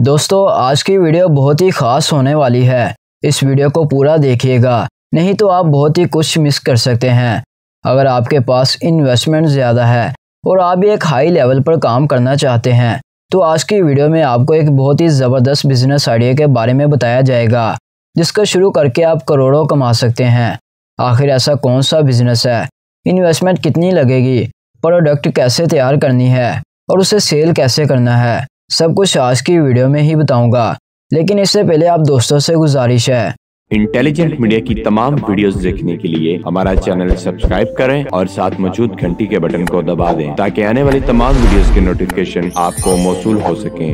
दोस्तों आज की वीडियो बहुत ही ख़ास होने वाली है इस वीडियो को पूरा देखिएगा नहीं तो आप बहुत ही कुछ मिस कर सकते हैं अगर आपके पास इन्वेस्टमेंट ज़्यादा है और आप भी एक हाई लेवल पर काम करना चाहते हैं तो आज की वीडियो में आपको एक बहुत ही ज़बरदस्त बिजनेस आइडिया के बारे में बताया जाएगा जिसका शुरू करके आप करोड़ों कमा सकते हैं आखिर ऐसा कौन सा बिजनेस है इन्वेस्टमेंट कितनी लगेगी प्रोडक्ट कैसे तैयार करनी है और उसे सेल कैसे करना है सब कुछ आज की वीडियो में ही बताऊंगा लेकिन इससे पहले आप दोस्तों से गुजारिश है इंटेलिजेंट मीडिया की तमाम वीडियोस देखने के लिए हमारा चैनल सब्सक्राइब करें और साथ मौजूद घंटी के बटन को दबा दें ताकि आने वाली तमाम वीडियोस के नोटिफिकेशन आपको मौसू हो सके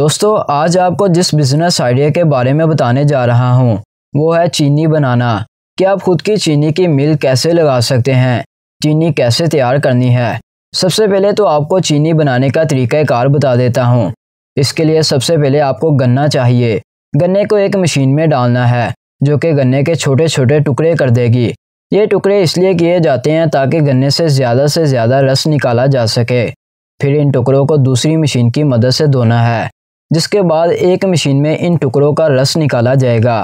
दोस्तों आज आपको जिस बिजनेस आइडिया के बारे में बताने जा रहा हूँ वो है चीनी बनाना क्या आप खुद की चीनी की मिल कैसे लगा सकते हैं चीनी कैसे तैयार करनी है सबसे पहले तो आपको चीनी बनाने का तरीका कार बता देता हूँ इसके लिए सबसे पहले आपको गन्ना चाहिए गन्ने को एक मशीन में डालना है जो कि गन्ने के छोटे छोटे टुकड़े कर देगी ये टुकड़े इसलिए किए जाते हैं ताकि गन्ने से ज़्यादा से ज़्यादा रस निकाला जा सके फिर इन टुकड़ों को दूसरी मशीन की मदद से धोना है जिसके बाद एक मशीन में इन टुकड़ों का रस निकाला जाएगा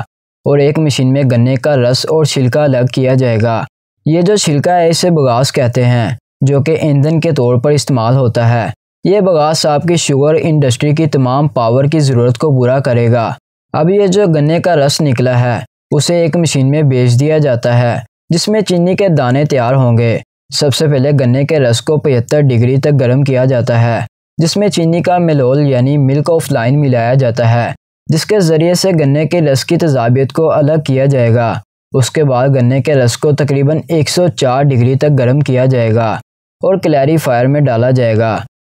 और एक मशीन में गन्ने का रस और छिलका अलग किया जाएगा ये जो छिलका है इसे बगास कहते हैं जो कि ईंधन के तौर पर इस्तेमाल होता है ये बगास आपकी शुगर इंडस्ट्री की तमाम पावर की ज़रूरत को पूरा करेगा अब ये जो गन्ने का रस निकला है उसे एक मशीन में बेच दिया जाता है जिसमें चीनी के दाने तैयार होंगे सबसे पहले गन्ने के रस को पचहत्तर डिग्री तक गर्म किया जाता है जिसमें चीनी का मिलोल यानी मिल्क ऑफ लाइन मिलाया जाता है जिसके ज़रिए से गन्ने के रस की तजाबियत को अलग किया जाएगा उसके बाद गन्ने के रस को तकरीबन 104 डिग्री तक गर्म किया जाएगा और क्लैरिफायर में डाला जाएगा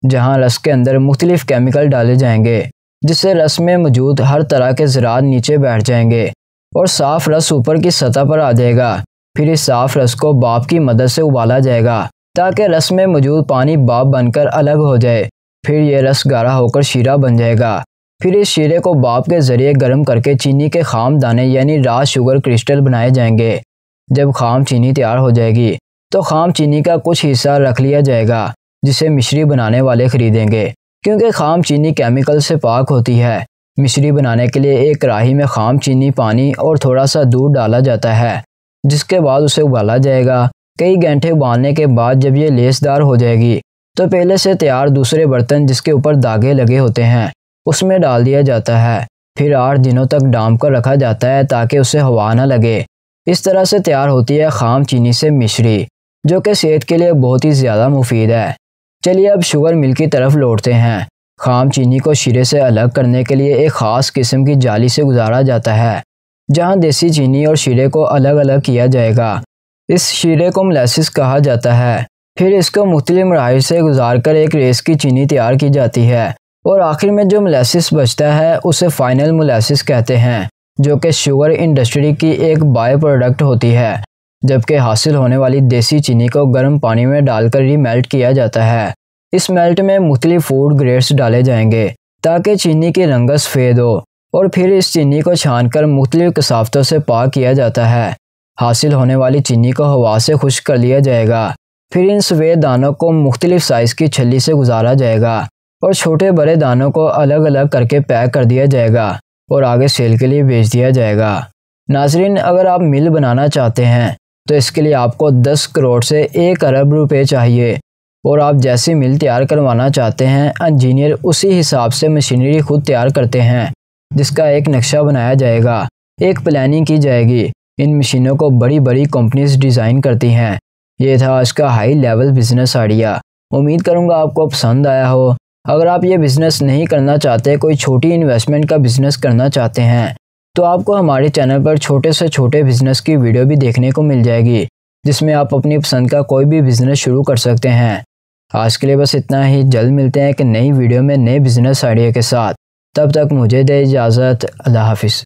जहां रस के अंदर मुख्तलिफ केमिकल डाले जाएंगे जिससे रस में मौजूद हर तरह के ज़रात नीचे बैठ जाएंगे और साफ़ रस ऊपर की सतह पर आ जाएगा फिर इस साफ़ रस को बाप की मदद से उबाला जाएगा ताकि रस में मौजूद पानी बाप बनकर अलग हो जाए फिर यह रस गाढ़ा होकर शीरा बन जाएगा फिर इस शीरे को बाप के ज़रिए गर्म करके चीनी के खाम दाने यानी रास शुगर क्रिस्टल बनाए जाएंगे जब खाम चीनी तैयार हो जाएगी तो खाम चीनी का कुछ हिस्सा रख लिया जाएगा जिसे मिश्री बनाने वाले खरीदेंगे क्योंकि खाम चीनी केमिकल से पाक होती है मिश्री बनाने के लिए एक कढ़ाही में खाम चीनी पानी और थोड़ा सा दूध डाला जाता है जिसके बाद उसे उबाला जाएगा कई घंटे उबालने के बाद जब ये लेसदार हो जाएगी तो पहले से तैयार दूसरे बर्तन जिसके ऊपर दागे लगे होते हैं उसमें डाल दिया जाता है फिर आठ दिनों तक डाम कर रखा जाता है ताकि उसे हवा ना लगे इस तरह से तैयार होती है खाम चीनी से मिश्री जो कि सेहत के लिए बहुत ही ज़्यादा मुफीद है चलिए अब शुगर मिल की तरफ लौटते हैं खाम चीनी को शीरे से अलग करने के लिए एक ख़ास किस्म की जाली से गुजारा जाता है जहाँ देसी चीनी और शीरे को अलग अलग किया जाएगा इस शीरे को मलासिस कहा जाता है फिर इसको मुख्तलि मराहल से गुजार कर एक रेस की चीनी तैयार की जाती है और आखिर में जो मलासिस बचता है उसे फ़ाइनल मलासिस कहते हैं जो कि शुगर इंडस्ट्री की एक बाय प्रोडक्ट होती है जबकि हासिल होने वाली देसी चीनी को गर्म पानी में डालकर ही मेल्ट किया जाता है इस मेल्ट में मुख्तलिफ फूड ग्रेड्स डाले जाएंगे ताकि चीनी की रंगस सफ़ेद हो और फिर इस चीनी को छान कर मुख्तलिफ कसाफतों से पा किया जाता है हासिल होने वाली चीनी को हवा से खुश कर लिया जाएगा फिर इन सफ़ेद दानों को मुख्तलिफ साइज़ की छली से गुजारा जाएगा और छोटे बड़े दानों को अलग अलग करके पैक कर दिया जाएगा और आगे सेल के लिए बेच दिया जाएगा नाजरीन अगर आप मिल बनाना चाहते हैं तो इसके लिए आपको दस करोड़ से एक अरब रुपये चाहिए और आप जैसी मिल तैयार करवाना चाहते हैं इंजीनियर उसी हिसाब से मशीनरी खुद तैयार करते हैं जिसका एक नक्शा बनाया जाएगा एक प्लानिंग की जाएगी इन मशीनों को बड़ी बड़ी कंपनीज डिज़ाइन करती हैं ये था आज का हाई लेवल बिजनेस आइडिया उम्मीद करूँगा आपको पसंद आया हो अगर आप ये बिज़नेस नहीं करना चाहते कोई छोटी इन्वेस्टमेंट का बिज़नेस करना चाहते हैं तो आपको हमारे चैनल पर छोटे से छोटे बिजनेस की वीडियो भी देखने को मिल जाएगी जिसमें आप अपनी पसंद का कोई भी बिजनेस शुरू कर सकते हैं आज के लिए बस इतना ही जल्द मिलते हैं कि नई वीडियो में नए बिजनेस आइडिया के साथ तब तक मुझे दे इजाज़त अल्लाह हाफिज़